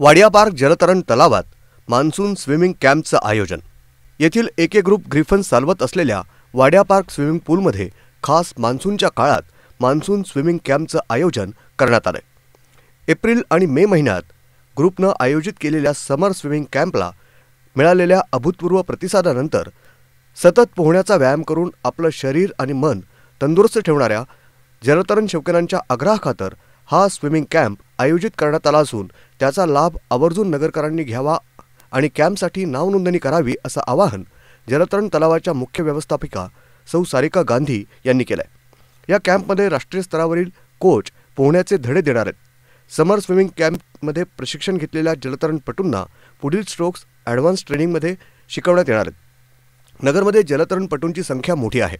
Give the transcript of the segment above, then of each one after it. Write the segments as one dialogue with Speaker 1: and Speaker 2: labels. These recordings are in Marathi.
Speaker 1: वाडिया पार्क जलतरण तलावात मान्सून स्विमिंग कॅम्पचं आयोजन येथील एके ग्रुप ग्रिफन चालवत असलेल्या वाड्या पार्क स्विमिंग पूलमध्ये खास मान्सूनच्या काळात मान्सून स्विमिंग कॅम्पचं आयोजन करण्यात आलं एप्रिल आणि मे महिन्यात ग्रुपनं आयोजित केलेल्या समर स्विमिंग कॅम्पला मिळालेल्या अभूतपूर्व प्रतिसादानंतर सतत पोहण्याचा व्यायाम करून आपलं शरीर आणि मन तंदुरुस्त ठेवणाऱ्या जलतरण शेवकऱ्यांच्या आग्रहाखातर हा स्विमिंग कॅम्प आयोजित करण्यात आला असून त्याचा लाभ आवर्जून नगरकरांनी घ्यावा आणि कॅम्पसाठी नावनोंदणी करावी असं आवाहन जलतरण तलावाच्या मुख्य व्यवस्थापिका सौ सारिका गांधी यांनी केलं या कॅम्पमध्ये राष्ट्रीय स्तरावरील कोच पोहण्याचे धडे देणार आहेत समर स्विमिंग कॅम्पमध्ये प्रशिक्षण घेतलेल्या जलतरणपटूंना पुढील स्ट्रोक्स ॲडव्हान्स ट्रेनिंगमध्ये शिकवण्यात येणार आहेत नगरमध्ये जलतरणपटूंची संख्या मोठी आहे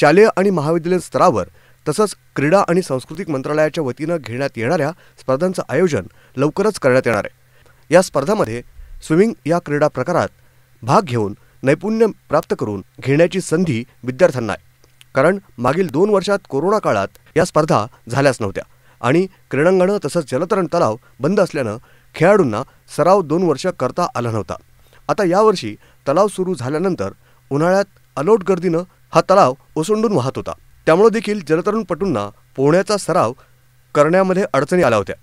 Speaker 1: शालेय आणि महाविद्यालयीन स्तरावर तसंच क्रीडा आणि सांस्कृतिक मंत्रालयाच्या वतीनं घेण्यात येणाऱ्या स्पर्धांचं आयोजन लवकरच करण्यात येणार आहे या स्पर्धामध्ये स्विमिंग या क्रीडा प्रकारात भाग घेऊन नैपुण्य प्राप्त करून घेण्याची संधी विद्यार्थ्यांना आहे कारण मागील दोन वर्षात कोरोना काळात या स्पर्धा झाल्याच नव्हत्या आणि क्रीडांगणं तसंच जलतरण तलाव बंद असल्यानं खेळाडूंना सराव दोन वर्ष करता आला नव्हता आता यावर्षी तलाव सुरू झाल्यानंतर उन्हाळ्यात अलोट गर्दीनं हा तलाव ओसंडून वाहत होता त्यामुळे देखील जलतरणपटूंना पोहण्याचा सराव करण्यामध्ये अडचणी आल्या होत्या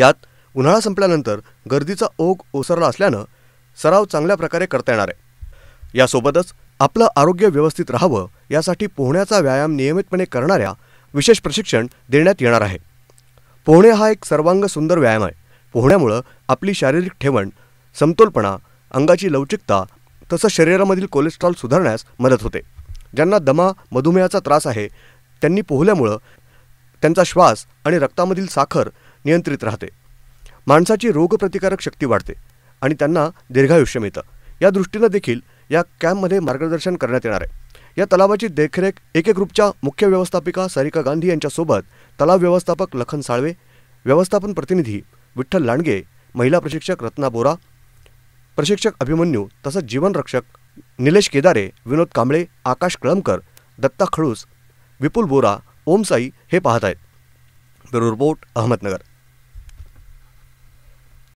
Speaker 1: यात उन्हाळा संपल्यानंतर गर्दीचा ओघ ओसरला असल्यानं सराव चांगल्या प्रकारे करता येणार आहे यासोबतच आपलं आरोग्य व्यवस्थित राहावं यासाठी पोहण्याचा व्यायाम नियमितपणे करणाऱ्या विशेष प्रशिक्षण देण्यात येणार आहे पोहणे हा एक सर्वांग सुंदर व्यायाम आहे पोहण्यामुळं आपली शारीरिक ठेवण समतोलपणा अंगाची लवचिकता तसंच शरीरामधील कोलेस्ट्रॉल सुधारण्यास मदत होते ज्यांना दमा मधुमेहाचा त्रास आहे त्यांनी पोहल्यामुळं त्यांचा श्वास आणि रक्तामधील साखर नियंत्रित राहते माणसाची रोगप्रतिकारक शक्ती वाढते आणि त्यांना दीर्घायुष्य मिळतं या दृष्टीनं देखील या कॅम्पमध्ये मार्गदर्शन करण्यात येणार आहे या तलावाची देखरेख एके ग्रुपच्या मुख्य व्यवस्थापिका सारिका गांधी यांच्यासोबत तलाव व्यवस्थापक लखन साळवे व्यवस्थापन प्रतिनिधी विठ्ठल लांडगे महिला प्रशिक्षक रत्ना बोरा प्रशिक्षक अभिमन्यू तसंच जीवनरक्षक निलेश केदारे विनोद कांबळे आकाश कळमकर दत्ता खळूस विपुल बोरा ओमसाई हे पाहत आहेत ब्युरो रिपोर्ट अहमदनगर